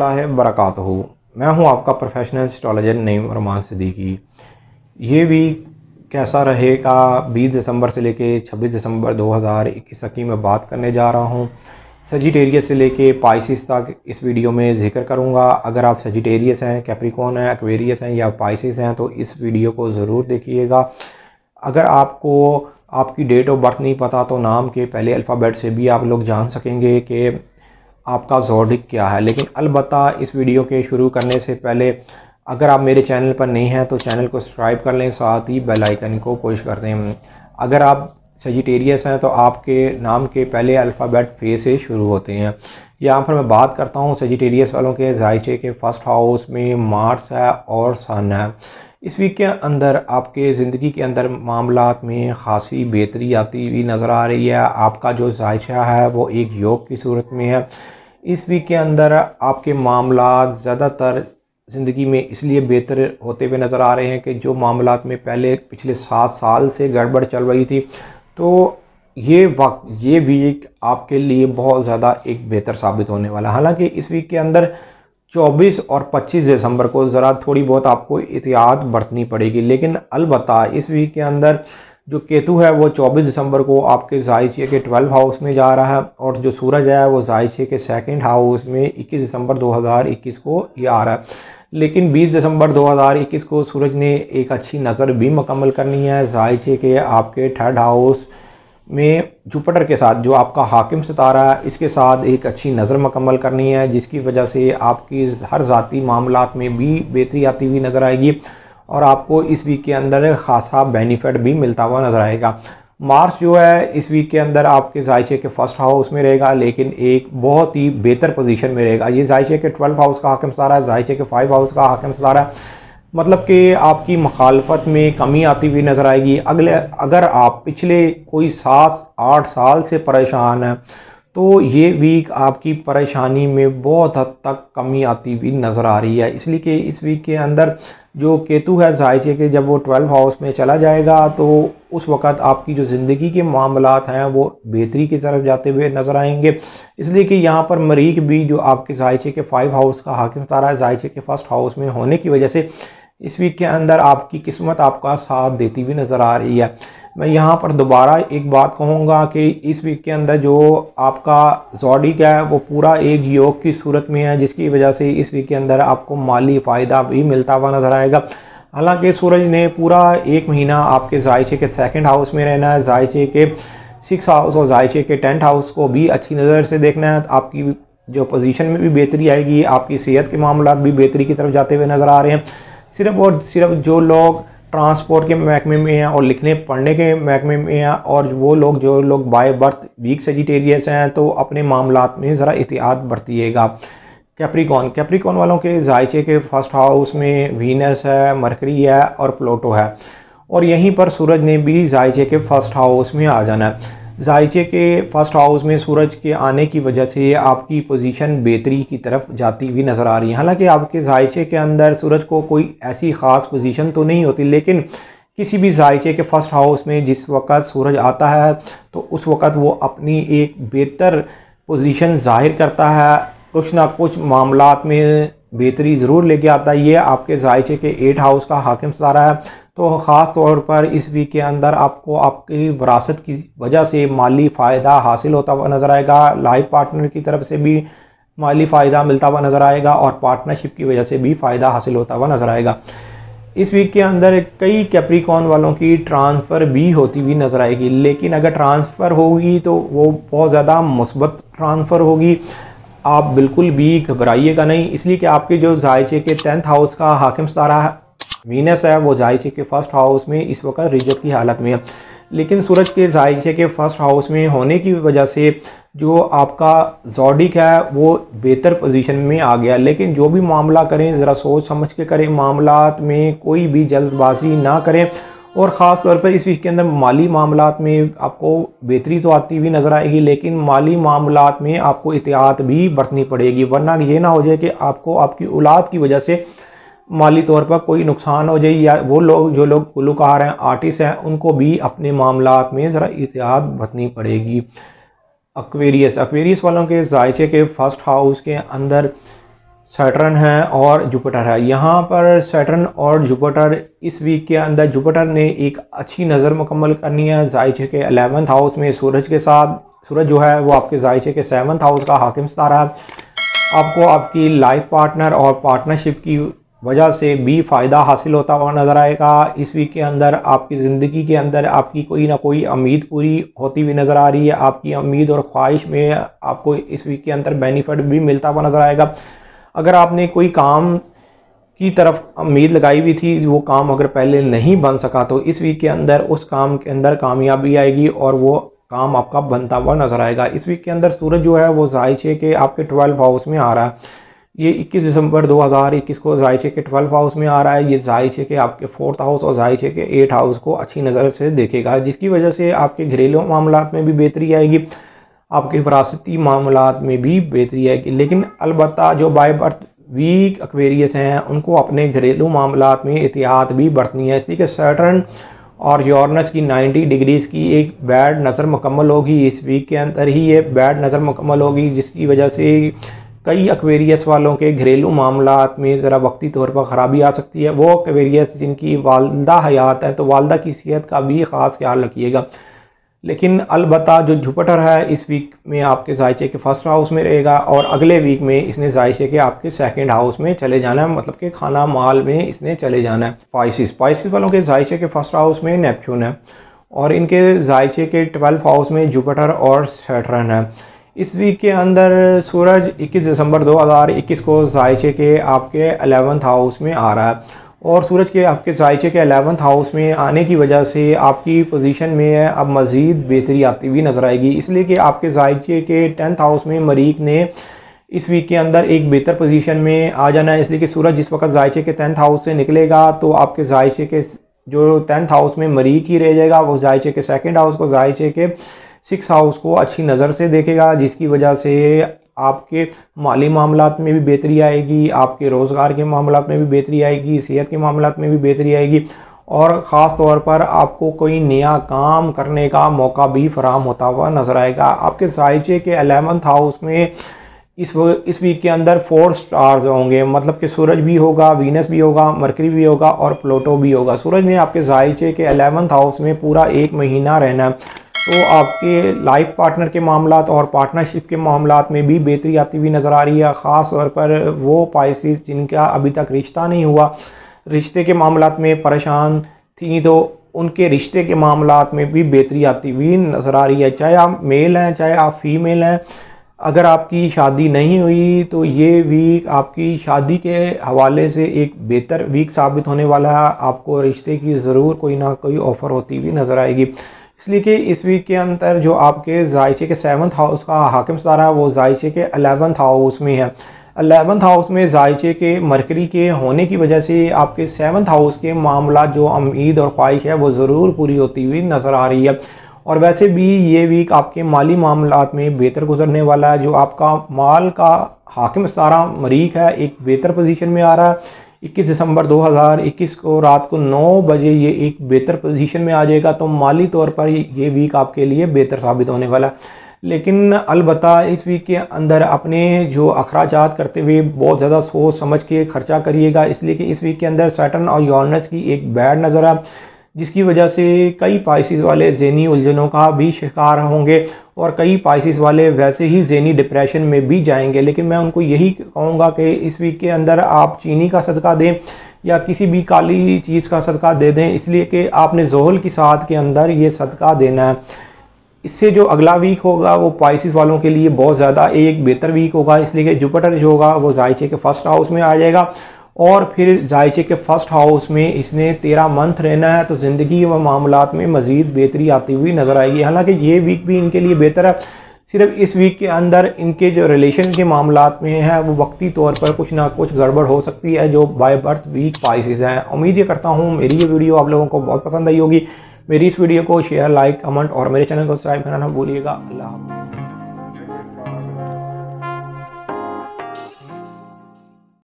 वरहमतुल्लाहि वरकत हो मैं हूं आपका प्रोफेशनल एस्ट्रोलॉजर नईम रमान सिद्दीकी ये भी कैसा रहेगा 20 दिसंबर से लेके 26 दिसंबर 2021 तक की मैं बात करने जा रहा हूँ सजिटेरियस से लेके पाइसिस तक इस वीडियो में जिक्र करूँगा अगर आप सजिटेरियस हैं कैप्रिकॉन हैं एक्वेरियस हैं या पाइसिस हैं तो इस वीडियो को ज़रूर देखिएगा अगर आपको आपकी डेट ऑफ बर्थ नहीं पता तो नाम के पहले अल्फ़ाबेट से भी आप लोग जान सकेंगे कि आपका जोडिक क्या है लेकिन अलबत् इस वीडियो के शुरू करने से पहले अगर आप मेरे चैनल पर नहीं हैं तो चैनल को सब्सक्राइब कर लें साथ ही बेल आइकन को पुश कर दें अगर आप सजिटेरियस हैं तो आपके नाम के पहले अल्फ़ाबेट फे से शुरू होते हैं यहाँ पर मैं बात करता हूँ सजिटेरियस वालों के जायचे के फर्स्ट हाउस में मार्स है और सन है इस वीक के अंदर आपके ज़िंदगी के अंदर मामला में ख़ासी बेहतरी आती हुई नज़र आ रही है आपका जो जायशा है वो एक योग की सूरत में है इस वीक के अंदर आपके मामला ज़्यादातर ज़िंदगी में इसलिए बेहतर होते हुए नज़र आ रहे हैं कि जो मामला में पहले पिछले सात साल से गड़बड़ चल रही थी तो ये वक्त ये वीक आपके लिए बहुत ज़्यादा एक बेहतर साबित होने वाला हालांकि इस वीक के अंदर 24 और 25 दिसंबर को ज़रा थोड़ी बहुत आपको एहतियात बरतनी पड़ेगी लेकिन अलबत् इस वीक के अंदर जो केतु है वो 24 दिसंबर को आपके जायचे के 12 हाउस में जा रहा है और जो सूरज है वो जायचे के सेकंड हाउस में 21 दिसंबर 2021 को ये आ रहा है लेकिन 20 दिसंबर 2021 को सूरज ने एक अच्छी नज़र भी मुकम्मल करनी है जायचे के आपके थर्ड हाउस में जुपिटर के साथ जो आपका हाकिम सितारा है इसके साथ एक अच्छी नज़र मकम्मल करनी है जिसकी वजह से आपकी हर ज़ाती मामला में भी बेहतरी आती हुई नज़र आएगी और आपको इस वीक के अंदर ख़ासा बेनिफिट भी मिलता हुआ नज़र आएगा मार्च जो है इस वीक के अंदर आपके जायचे के फर्स्ट हाउस में रहेगा लेकिन एक बहुत ही बेहतर पोजीशन में रहेगा ये जायचे के ट्वेल्व हाउस का हाकम सतारा है जायचे के फाइव हाउस का हाकम सतारा है मतलब कि आपकी मखालफत में कमी आती हुई नज़र आएगी अगले अगर आप पिछले कोई सात आठ साल से परेशान हैं तो ये वीक आपकी परेशानी में बहुत हद तक कमी आती हुई नज़र आ रही है इसलिए कि इस वीक के अंदर जो केतु है जाहिर है कि जब वो ट्वेल्व हाउस में चला जाएगा तो उस वक़्त आपकी जो ज़िंदगी के मामला हैं वो बेहतरी की तरफ जाते हुए नज़र आएंगे इसलिए कि यहाँ पर मरीक भी जो आपके जायचे के फाइव हाउस का हाकिम तारा है जायचे के फर्स्ट हाउस में होने की वजह से इस वीक के अंदर आपकी किस्मत आपका साथ देती हुई नज़र आ रही है मैं यहाँ पर दोबारा एक बात कहूँगा कि इस वीक के अंदर जो आपका जॉडिक है वो पूरा एक योग की सूरत में है जिसकी वजह से इस वीक के अंदर आपको माली फ़ायदा भी मिलता हुआ नज़र आएगा हालांकि सूरज ने पूरा एक महीना आपके जायचे के सेकंड हाउस में रहना है जायचे के सिक्स हाउस और जायचे के टेंथ हाउस को भी अच्छी नज़र से देखना है आपकी जो पोजीशन में भी बेहतरी आएगी आपकी सेहत के मामला भी बेहतरी की तरफ जाते हुए नज़र आ रहे हैं सिर्फ और सिर्फ जो लोग ट्रांसपोर्ट के महकमे में हैं और लिखने पढ़ने के महकमे में हैं और वो लोग जो लोग बाय बर्थ वीक सेजिटेरियस हैं तो अपने मामला में ज़रा एहतियात बरतीएगा कैप्रिकॉन कैप्रिकॉन वालों के जायचे के फर्स्ट हाउस में वीनस है मरकरी है और प्लोटो है और यहीं पर सूरज ने भी जायचे के फर्स्ट हाउस में आ जाना है जायचे के फर्स्ट हाउस में सूरज के आने की वजह से आपकी पोजीशन बेहतरी की तरफ जाती हुई नज़र आ रही है हालांकि आपके जायचे के अंदर सूरज को कोई ऐसी ख़ास पोजीशन तो नहीं होती लेकिन किसी भी जायचे के फर्स्ट हाउस में जिस वक़्त सूरज आता है तो उस वक़्त वो अपनी एक बेहतर पोजीशन जाहिर करता है कुछ ना कुछ मामला में बेहतरी ज़रूर लेके आता है ये आपके जायचे के एट हाउस का हाकिम सारा है तो ख़ास तौर पर इस वीक के अंदर आपको आपकी वरासत की वजह से माली फ़ायदा हासिल होता हुआ नज़र आएगा लाइफ पार्टनर की तरफ से भी माली फ़ायदा मिलता हुआ नज़र आएगा और पार्टनरशिप की वजह से भी फ़ायदा हासिल होता हुआ नज़र आएगा इस वीक के अंदर कई कैप्रिकॉन वालों की ट्रांसफ़र भी होती हुई नज़र आएगी लेकिन अगर ट्रांसफ़र होगी तो वो बहुत ज़्यादा मुस्बत ट्रांसफ़र होगी आप बिल्कुल भी घबराइएगा नहीं इसलिए कि आपके जो जायचे के टेंथ हाउस का हाकिम सतारा वीनस है वो जाहिर है कि फर्स्ट हाउस में इस वक्त रिजर्व की हालत में है लेकिन सूरज के जाहिर है कि फर्स्ट हाउस में होने की वजह से जो आपका जॉडिक है वो बेहतर पोजीशन में आ गया लेकिन जो भी मामला करें ज़रा सोच समझ के करें मामला में कोई भी जल्दबाजी ना करें और ख़ास तौर पर इस वीक के अंदर माली मामला में आपको बेहतरी तो आती हुई नज़र आएगी लेकिन माली मामला में आपको एहतियात भी बरतनी पड़ेगी वरना ये ना हो जाए कि आपको आपकी औलाद की वजह से माली तौर पर कोई नुकसान हो जाए या वो लोग जो लोग गुलकार हैं आर्टिस्ट हैं उनको भी अपने मामला में ज़रा एहतियात बरतनी पड़ेगी अक्वेरियस अक्वेरियस वालों के जायचे के फर्स्ट हाउस के अंदर सैटर्न है और जुपिटर है यहाँ पर सैटर्न और जुपिटर इस वीक के अंदर जुपिटर ने एक अच्छी नज़र मुकम्मल करनी है जायचे के अलेवंथ हाउस में सूरज के साथ सूरज जो है वो आपके जायचे के सेवन्थ हाउस का हाकिम सितारा है आपको आपकी लाइफ पार्टनर और पार्टनरशिप की वजह से भी फ़ायदा हासिल होता हुआ नज़र आएगा इस वीक के अंदर आपकी ज़िंदगी के अंदर आपकी कोई ना कोई उम्मीद पूरी होती हुई नज़र आ रही है आपकी उम्मीद और ख्वाहिश में आपको इस वीक के अंदर बेनिफिट भी मिलता हुआ नज़र आएगा अगर आपने कोई काम की तरफ उम्मीद लगाई हुई थी वो काम अगर पहले नहीं बन सका तो इस वीक के अंदर उस काम के अंदर कामयाबी आएगी और वो काम आपका बनता हुआ नज़र आएगा इस वीक के अंदर सूरज जो है वो जाहिर है कि आपके ट्वेल्व हाउस में आ रहा है ये 21 दिसंबर 2021 को जायचे के ट्वेल्थ हाउस में आ रहा है ये जायचे के आपके फोर्थ हाउस और जायचे के एट हाउस को अच्छी नज़र से देखेगा जिसकी वजह से आपके घरेलू मामला में भी बेहतरी आएगी आपके विरासती मामला में भी बेहतरी आएगी लेकिन अलबत् जो बाय बर्थ वीक अक्वेरियस हैं उनको अपने घरेलू मामला में एहतियात भी बरतनी है इसलिए कि सर्टन और योरनस की 90 डिग्रीज़ की एक बैड नज़र मुकम्मल होगी इस वीक के अंदर ही ये बैड नज़र मुकम्मल होगी जिसकी वजह से कई एक्वेरियस वालों के घरेलू मामला में ज़रा वक्ती तौर पर ख़राबी आ सकती है वो अक्वेरियस जिनकी वालदा हयात है तो वालदा की सेहत का भी ख़ास ख्याल रखिएगा लेकिन अलबत् जो जुपिटर है इस वीक में आपके जायचे के फर्स्ट हाउस में रहेगा और अगले वीक में इसने जायचे के आपके सेकंड हाउस में चले जाना है मतलब कि खाना माल में इसने चले जाना है स्पाइसिस स्पाइसिस वालों के जायचे के फर्स्ट हाउस में नेपच्यून है और इनके जायचे के ट्वेल्थ हाउस में जुपिटर और सेटरन है इस वीक के अंदर सूरज 21 दिसंबर 2021 को जायचे के आपके अलेवंथ हाउस में आ रहा है और सूरज के आपके जायचे के अलेवंथ हाउस में आने की वजह से आपकी पोजीशन में अब मज़ीद बेहतरी आती हुई नज़र आएगी इसलिए कि आपके जायचे के टेंथ हाउस में मरीक ने इस वीक के अंदर एक बेहतर पोजीशन में आ जाना है इसलिए कि सूरज जिस वक्त जायचे के टेंथ हाउस से निकलेगा तो आपके जायचे के जो टेंथ हाउस में मरीक ही रह जाएगा वो जायचे के सेकेंड हाउस को जायचे के सिक्स हाउस को अच्छी नज़र से देखेगा जिसकी वजह से आपके माली मामला में भी बेहतरी आएगी आपके रोज़गार के मामला में भी बेहतरी आएगी सेहत के मामला में भी बेहतरी आएगी और ख़ास तौर पर आपको कोई नया काम करने का मौका भी फराम होता हुआ नज़र आएगा आपके साइचे के अलेवंथ हाउस में इस इस वीक के अंदर फोर स्टार्स होंगे मतलब कि सूरज भी होगा वीनस भी होगा मरकरी भी होगा और प्लूटो भी होगा सूरज ने आपके जायचे के अलेवंथ हाउस में पूरा एक महीना रहना तो आपके लाइफ पार्टनर के मामला और पार्टनरशिप के मामला में भी बेहतरी आती हुई नज़र आ रही है ख़ास तौर पर वो पाइसिस जिनका अभी तक रिश्ता नहीं हुआ रिश्ते के मामला में परेशान थी तो उनके रिश्ते के मामला में भी बेहतरी आती हुई नज़र आ रही है चाहे आप मेल हैं चाहे आप फीमेल हैं अगर आपकी शादी नहीं हुई तो ये वीक आपकी शादी के हवाले से एक बेहतर वीक साबित होने वाला है आपको रिश्ते की ज़रूर कोई ना कोई ऑफ़र होती हुई नज़र आएगी इसलिए कि इस वीक के अंदर जो आपके जायचे के सेवन्थ हाउस का हाकिम सदारा है वो जायचे के अलेवंथ हाउस में है अलेवंथ हाउस में जायचे के मरकरी के होने की वजह से आपके सेवन्थ हाउस के मामला जो उम्मीद और ख्वाहिश है वो ज़रूर पूरी होती हुई नज़र आ रही है और वैसे भी ये वीक आपके माली मामला में बेहतर गुजरने वाला है जो आपका माल का हाकिम सारा मरीक है एक बेहतर पोजीशन में आ रहा है 21 दिसंबर 2021 को रात को 9 बजे ये एक बेहतर पोजीशन में आ जाएगा तो माली तौर पर ये वीक आपके लिए बेहतर साबित होने वाला है लेकिन अलबत् इस वीक के अंदर अपने जो अखराज करते हुए बहुत ज़्यादा सोच समझ के खर्चा करिएगा इसलिए कि इस वीक के अंदर सैटन और यूरनस की एक बैड नज़र है जिसकी वजह से कई पाइसिस वाले जहनी उलझनों का भी शिकार होंगे और कई पाइसिस वाले वैसे ही जहनी डिप्रेशन में भी जाएंगे लेकिन मैं उनको यही कहूँगा कि इस वीक के अंदर आप चीनी का सदका दें या किसी भी काली चीज़ का सदका दे दें इसलिए कि आपने जहल की साथ के अंदर ये सदका देना है इससे जो अगला वीक होगा वो पाइसिस वालों के लिए बहुत ज़्यादा एक बेहतर वीक होगा इसलिए कि जुपिटर जो होगा वो जायचे के फर्स्ट हाउस में आ जाएगा और फिर जायचे के फर्स्ट हाउस में इसने तेरह मंथ रहना है तो ज़िंदगी व मामला में मज़ीद बेहतरी आती हुई नज़र आएगी हालांकि ये वीक भी इनके लिए बेहतर है सिर्फ इस वीक के अंदर इनके जो रिलेशन के मामला में है वो वक्ती तौर पर कुछ ना कुछ गड़बड़ हो सकती है जो बाय बर्थ वीक पाइसिस हैं उम्मीद ये करता हूँ मेरी ये वीडियो आप लोगों को बहुत पसंद आई होगी मेरी इस वीडियो को शेयर लाइक कमेंट और मेरे चैनल को सब्सक्राइब करना ना भूलिएगा अल्लाह